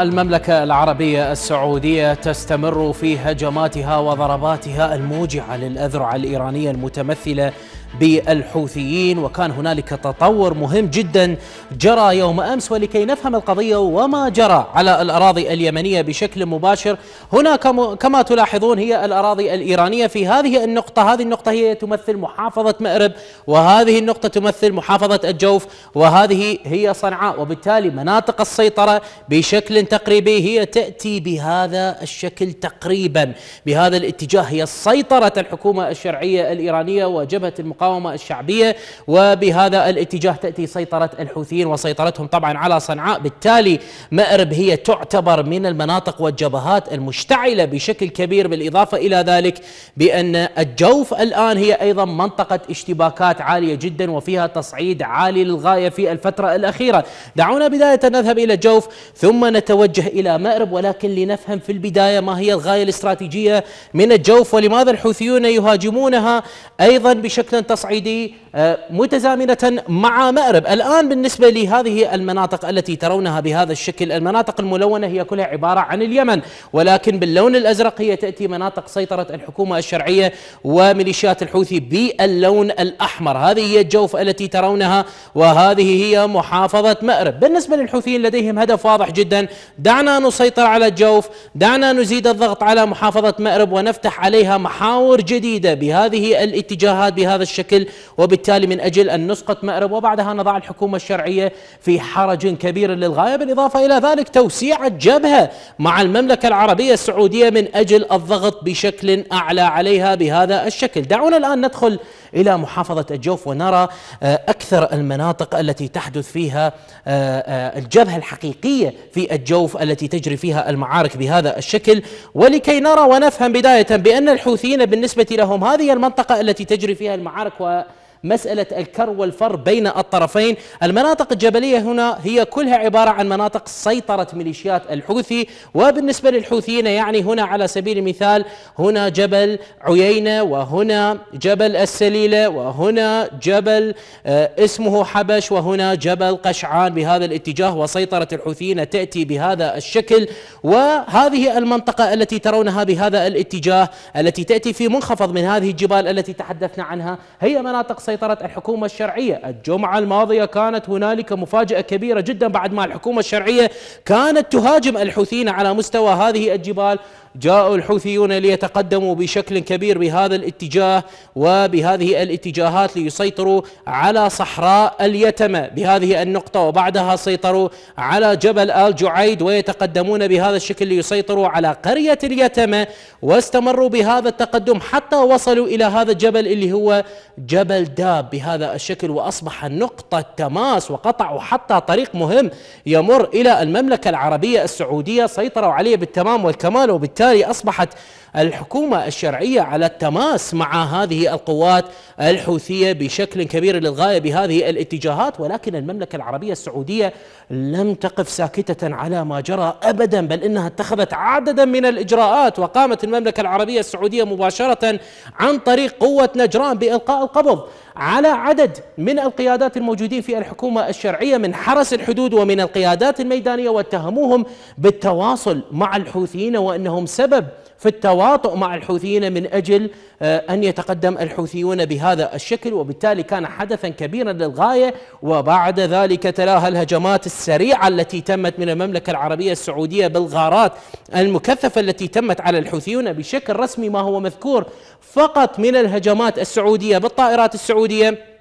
المملكة العربية السعودية تستمر في هجماتها وضرباتها الموجعة للأذرع الإيرانية المتمثلة بالحوثيين وكان هنالك تطور مهم جدا جرى يوم امس ولكي نفهم القضيه وما جرى على الاراضي اليمنيه بشكل مباشر هنا كما تلاحظون هي الاراضي الايرانيه في هذه النقطه هذه النقطه هي تمثل محافظه مأرب وهذه النقطه تمثل محافظه الجوف وهذه هي صنعاء وبالتالي مناطق السيطره بشكل تقريبي هي تاتي بهذا الشكل تقريبا بهذا الاتجاه هي سيطره الحكومه الشرعيه الايرانيه وجبهه المقاومه المقاومة الشعبية وبهذا الاتجاه تأتي سيطرة الحوثيين وسيطرتهم طبعا على صنعاء بالتالي مأرب هي تعتبر من المناطق والجبهات المشتعلة بشكل كبير بالإضافة إلى ذلك بأن الجوف الآن هي أيضا منطقة اشتباكات عالية جدا وفيها تصعيد عالي للغاية في الفترة الأخيرة دعونا بداية نذهب إلى الجوف ثم نتوجه إلى مأرب ولكن لنفهم في البداية ما هي الغاية الاستراتيجية من الجوف ولماذا الحوثيون يهاجمونها أيضا بشكل تصعيد التصعيدي آه، متزامنة مع مأرب الآن بالنسبة لهذه المناطق التي ترونها بهذا الشكل المناطق الملونة هي كلها عبارة عن اليمن ولكن باللون الأزرق هي تأتي مناطق سيطرة الحكومة الشرعية وميليشيات الحوثي باللون الأحمر هذه هي الجوف التي ترونها وهذه هي محافظة مأرب بالنسبة للحوثيين لديهم هدف واضح جدا دعنا نسيطر على الجوف دعنا نزيد الضغط على محافظة مأرب ونفتح عليها محاور جديدة بهذه الاتجاهات بهذا الشكل الشكل وبالتالي من أجل أن نسقط مأرب وبعدها نضع الحكومة الشرعية في حرج كبير للغاية بالإضافة إلى ذلك توسيع الجبهة مع المملكة العربية السعودية من أجل الضغط بشكل أعلى عليها بهذا الشكل دعونا الآن ندخل إلى محافظة الجوف ونرى آه، أكثر المناطق التي تحدث فيها آه، آه، الجبهة الحقيقية في الجوف التي تجري فيها المعارك بهذا الشكل ولكي نرى ونفهم بداية بأن الحوثيين بالنسبة لهم هذه المنطقة التي تجري فيها المعارك و مسألة الكر والفر بين الطرفين المناطق الجبلية هنا هي كلها عبارة عن مناطق سيطرة ميليشيات الحوثي وبالنسبة للحوثيين يعني هنا على سبيل المثال هنا جبل عيينة وهنا جبل السليلة وهنا جبل آه، اسمه حبش وهنا جبل قشعان بهذا الاتجاه وسيطرة الحوثيين تأتي بهذا الشكل وهذه المنطقة التي ترونها بهذا الاتجاه التي تأتي في منخفض من هذه الجبال التي تحدثنا عنها هي مناطق سيطرة سيطرة الحكومة الشرعية الجمعة الماضية كانت هنالك مفاجأة كبيرة جدا بعد ما الحكومة الشرعية كانت تهاجم الحوثيين على مستوى هذه الجبال جاء الحوثيون ليتقدموا بشكل كبير بهذا الاتجاه وبهذه الاتجاهات ليسيطروا على صحراء اليتمة بهذه النقطة وبعدها سيطروا على جبل آل جعيد ويتقدمون بهذا الشكل ليسيطروا على قرية اليتمة واستمروا بهذا التقدم حتى وصلوا إلى هذا الجبل اللي هو جبل داب بهذا الشكل وأصبح نقطة تماس وقطعوا حتى طريق مهم يمر إلى المملكة العربية السعودية سيطروا عليه بالتمام والكمال وبالتالي وبالتالي أصبحت الحكومة الشرعية على التماس مع هذه القوات الحوثية بشكل كبير للغاية بهذه الاتجاهات ولكن المملكة العربية السعودية لم تقف ساكتة على ما جرى أبدا بل إنها اتخذت عددا من الإجراءات وقامت المملكة العربية السعودية مباشرة عن طريق قوة نجران بإلقاء القبض على عدد من القيادات الموجودين في الحكومة الشرعية من حرس الحدود ومن القيادات الميدانية واتهموهم بالتواصل مع الحوثيين وأنهم سبب في التواطؤ مع الحوثيين من أجل آه، أن يتقدم الحوثيون بهذا الشكل وبالتالي كان حدثا كبيرا للغاية وبعد ذلك تلاها الهجمات السريعة التي تمت من المملكة العربية السعودية بالغارات المكثفة التي تمت على الحوثيون بشكل رسمي ما هو مذكور فقط من الهجمات السعودية بالطائرات السعودية Yahudije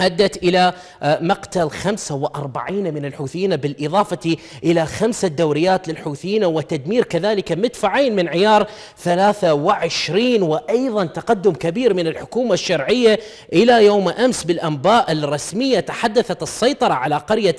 أدت إلى آه، مقتل 45 من الحوثيين بالإضافة إلى خمسة دوريات للحوثيين وتدمير كذلك مدفعين من عيار 23 وأيضا تقدم كبير من الحكومة الشرعية إلى يوم أمس بالأنباء الرسمية تحدثت السيطرة على قرية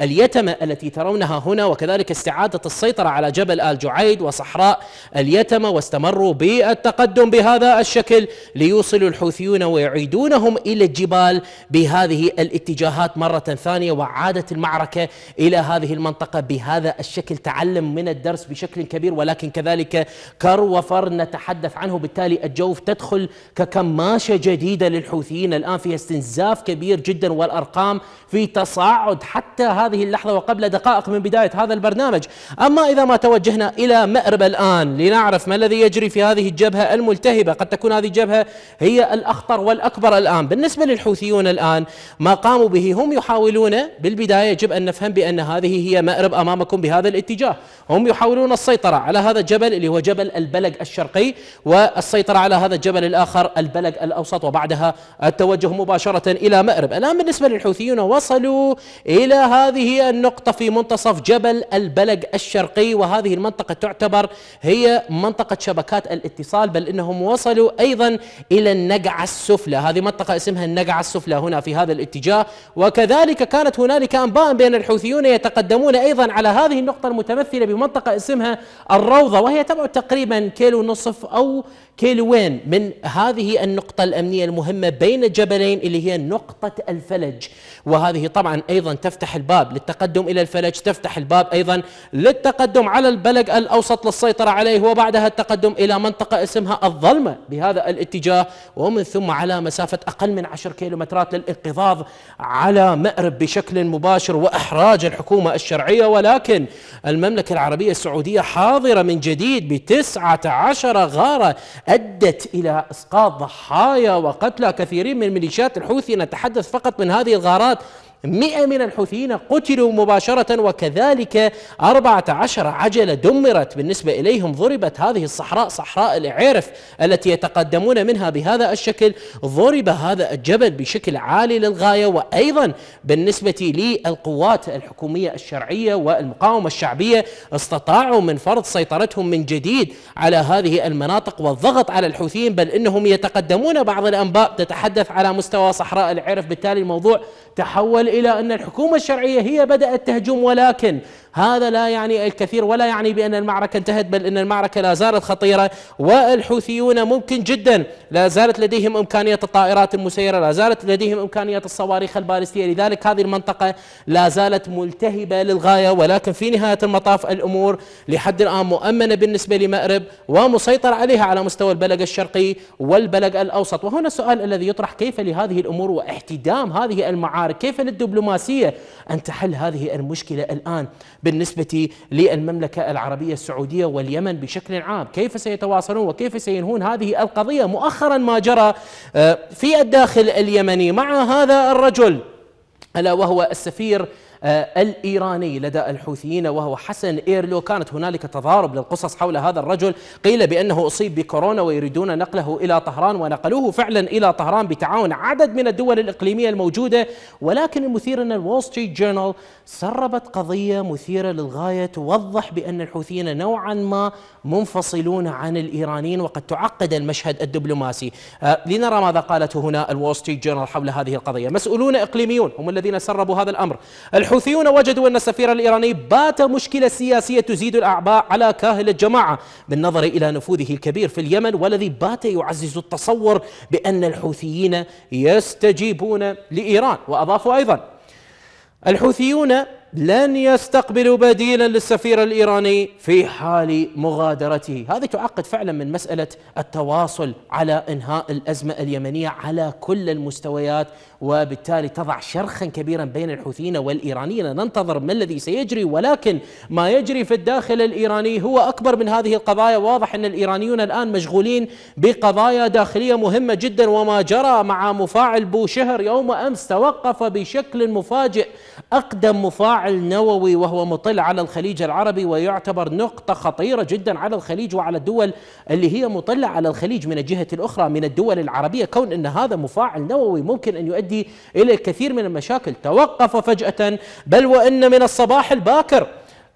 اليتمة التي ترونها هنا وكذلك استعادة السيطرة على جبل آل جعيد وصحراء اليتمة واستمروا بالتقدم بهذا الشكل ليوصلوا الحوثيون ويعيدونهم إلى الجبال بهذه الاتجاهات مرة ثانية وعادت المعركة إلى هذه المنطقة بهذا الشكل تعلم من الدرس بشكل كبير ولكن كذلك كر وفر نتحدث عنه بالتالي الجوف تدخل ككماشة جديدة للحوثيين الآن فيها استنزاف كبير جدا والأرقام في تصاعد حتى هذه اللحظة وقبل دقائق من بداية هذا البرنامج أما إذا ما توجهنا إلى مأرب الآن لنعرف ما الذي يجري في هذه الجبهة الملتهبة قد تكون هذه الجبهة هي الأخطر والأكبر الآن بالنسبة للحوثيون الآن الآن ما قاموا به هم يحاولون بالبداية يجب أن نفهم بأن هذه هي مأرب أمامكم بهذا الاتجاه هم يحاولون السيطرة على هذا الجبل اللي هو جبل البلق الشرقي والسيطرة على هذا الجبل الآخر البلق الأوسط وبعدها التوجه مباشرة إلى مأرب الآن بالنسبة للحوثيون وصلوا إلى هذه النقطة في منتصف جبل البلق الشرقي وهذه المنطقة تعتبر هي منطقة شبكات الاتصال بل إنهم وصلوا أيضا إلى النقعة السفلى هذه منطقة اسمها النقعة السفلى هنا في هذا الاتجاه وكذلك كانت هنالك أنباء بأن الحوثيون يتقدمون أيضا على هذه النقطة المتمثلة بمنطقة اسمها الروضة وهي تبعد تقريبا كيلو نصف أو كيلوين من هذه النقطة الأمنية المهمة بين الجبلين اللي هي نقطة الفلج وهذه طبعا أيضا تفتح الباب للتقدم إلى الفلج تفتح الباب أيضا للتقدم على البلق الأوسط للسيطرة عليه وبعدها التقدم إلى منطقة اسمها الظلمة بهذا الاتجاه ومن ثم على مسافة أقل من 10 كيلومترات للأسف الانقضاض على مأرب بشكل مباشر وإحراج الحكومة الشرعية ولكن المملكة العربية السعودية حاضرة من جديد بتسعة عشر غارة أدت إلى إسقاط ضحايا وقتلى كثيرين من ميليشيات الحوثي نتحدث فقط من هذه الغارات مئة من الحوثيين قتلوا مباشرة وكذلك أربعة عشر عجلة دمرت بالنسبة إليهم ضربت هذه الصحراء صحراء العرف التي يتقدمون منها بهذا الشكل ضرب هذا الجبل بشكل عالي للغاية وأيضا بالنسبة للقوات الحكومية الشرعية والمقاومة الشعبية استطاعوا من فرض سيطرتهم من جديد على هذه المناطق والضغط على الحوثيين بل إنهم يتقدمون بعض الأنباء تتحدث على مستوى صحراء العرف بالتالي الموضوع تحول الى ان الحكومه الشرعيه هي بدات تهجم ولكن هذا لا يعني الكثير ولا يعني بان المعركه انتهت بل ان المعركه لا زالت خطيره والحوثيون ممكن جدا لا زالت لديهم امكانيه الطائرات المسيره، لا زالت لديهم امكانيه الصواريخ البالستيه، لذلك هذه المنطقه لا زالت ملتهبه للغايه ولكن في نهايه المطاف الامور لحد الان مؤمنه بالنسبه لمأرب ومسيطر عليها على مستوى البلد الشرقي والبلد الاوسط، وهنا السؤال الذي يطرح كيف لهذه الامور واحتدام هذه المعارك، كيف الدبلوماسية أن تحل هذه المشكلة الآن بالنسبة للمملكة العربية السعودية واليمن بشكل عام كيف سيتواصلون وكيف سينهون هذه القضية مؤخرا ما جرى آه، في الداخل اليمني مع هذا الرجل ألا وهو السفير آه، الإيراني لدى الحوثيين وهو حسن إيرلو كانت هنالك تضارب للقصص حول هذا الرجل قيل بأنه أصيب بكورونا ويريدون نقله إلى طهران ونقلوه فعلا إلى طهران بتعاون عدد من الدول الإقليمية الموجودة ولكن المثير أن الول ستريت جورنال سربت قضية مثيرة للغاية توضح بأن الحوثيين نوعا ما منفصلون عن الإيرانيين وقد تعقد المشهد الدبلوماسي آه، لنرى ماذا قالته هنا الول ستريت جورنال حول هذه القضية مسؤولون إقليميون هم الذين سربوا هذا الأمر الحوثيون وجدوا أن السفير الإيراني بات مشكلة سياسية تزيد الأعباء على كاهل الجماعة بالنظر إلى نفوذه الكبير في اليمن والذي بات يعزز التصور بأن الحوثيين يستجيبون لإيران وأضافوا أيضا الحوثيون لن يستقبلوا بديلا للسفير الايراني في حال مغادرته، هذه تعقد فعلا من مساله التواصل على انهاء الازمه اليمنيه على كل المستويات وبالتالي تضع شرخا كبيرا بين الحوثيين والايرانيين، ننتظر ما الذي سيجري ولكن ما يجري في الداخل الايراني هو اكبر من هذه القضايا، واضح ان الايرانيون الان مشغولين بقضايا داخليه مهمه جدا وما جرى مع مفاعل بوشهر يوم امس توقف بشكل مفاجئ اقدم مفاعل الصراع النووي وهو مطل على الخليج العربي ويعتبر نقطة خطيرة جدا على الخليج وعلى الدول اللي هي مطلة على الخليج من الجهة الأخرى من الدول العربية كون أن هذا مفاعل نووي ممكن أن يؤدي إلى الكثير من المشاكل توقف فجأة بل وأن من الصباح الباكر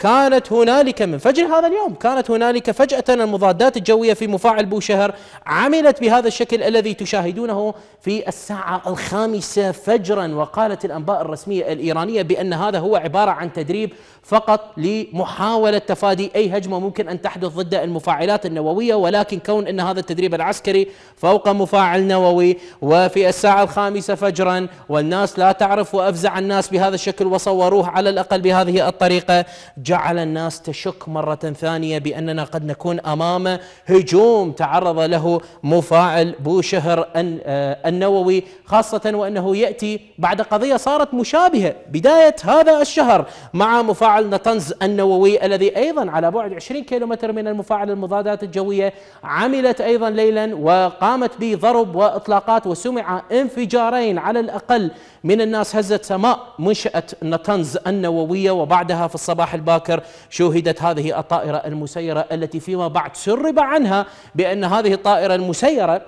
كانت هنالك من فجر هذا اليوم كانت هنالك فجأة المضادات الجوية في مفاعل بوشهر عملت بهذا الشكل الذي تشاهدونه في الساعة الخامسة فجرا وقالت الأنباء الرسمية الإيرانية بأن هذا هو عبارة عن تدريب فقط لمحاولة تفادي أي هجمة ممكن أن تحدث ضد المفاعلات النووية ولكن كون أن هذا التدريب العسكري فوق مفاعل نووي وفي الساعة الخامسة فجرا والناس لا تعرف وأفزع الناس بهذا الشكل وصوروه على الأقل بهذه الطريقة جاء جعل الناس تشك مرة ثانية بأننا قد نكون أمام هجوم تعرض له مفاعل بوشهر آه، النووي خاصة وأنه يأتي بعد قضية صارت مشابهة بداية هذا الشهر مع مفاعل نتنز النووي الذي أيضا على بعد 20 كيلومتر من المفاعل المضادات الجوية عملت أيضا ليلا وقامت بضرب وإطلاقات وسمع انفجارين على الأقل من الناس هزت سماء منشأة نتنز النووية وبعدها في الصباح الباكر باكر شوهدت هذه الطائرة المسيرة التي فيما بعد سرب عنها بأن هذه الطائرة المسيرة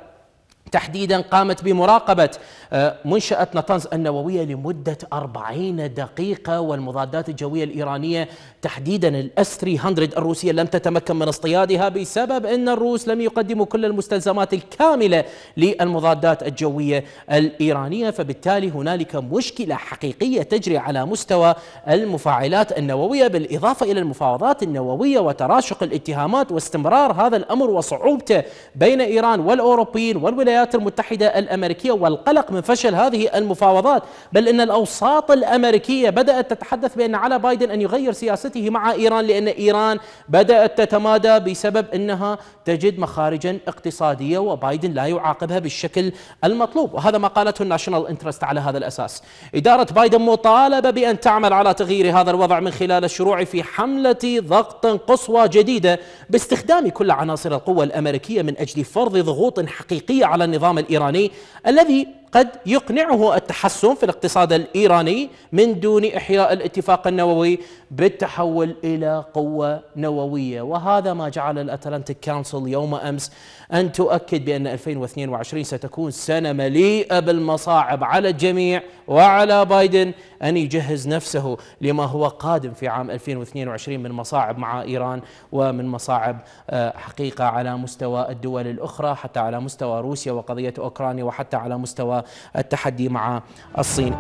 تحديدا قامت بمراقبة آه، منشأة نطنز النووية لمدة 40 دقيقة والمضادات الجوية الإيرانية تحديدا الأس 300 الروسية لم تتمكن من اصطيادها بسبب أن الروس لم يقدموا كل المستلزمات الكاملة للمضادات الجوية الإيرانية فبالتالي هنالك مشكلة حقيقية تجري على مستوى المفاعلات النووية بالإضافة إلى المفاوضات النووية وتراشق الاتهامات واستمرار هذا الأمر وصعوبته بين إيران والأوروبيين والولايات الولايات المتحدة الأمريكية والقلق من فشل هذه المفاوضات بل أن الأوساط الأمريكية بدأت تتحدث بأن على بايدن أن يغير سياسته مع إيران لأن إيران بدأت تتمادى بسبب أنها تجد مخارجا اقتصادية وبايدن لا يعاقبها بالشكل المطلوب وهذا ما قالته الناشونال انترست على هذا الأساس إدارة بايدن مطالبة بأن تعمل على تغيير هذا الوضع من خلال الشروع في حملة ضغط قصوى جديدة باستخدام كل عناصر القوة الأمريكية من أجل فرض ضغوط حقيقية على النظام الإيراني الذي قد يقنعه التحسن في الاقتصاد الايراني من دون احياء الاتفاق النووي بالتحول الى قوه نوويه وهذا ما جعل الاتلانتيك كونسل يوم امس ان تؤكد بان 2022 ستكون سنه مليئه بالمصاعب على الجميع وعلى بايدن ان يجهز نفسه لما هو قادم في عام 2022 من مصاعب مع ايران ومن مصاعب آه، حقيقه على مستوى الدول الاخرى حتى على مستوى روسيا وقضيه اوكرانيا وحتى على مستوى التحدي مع الصين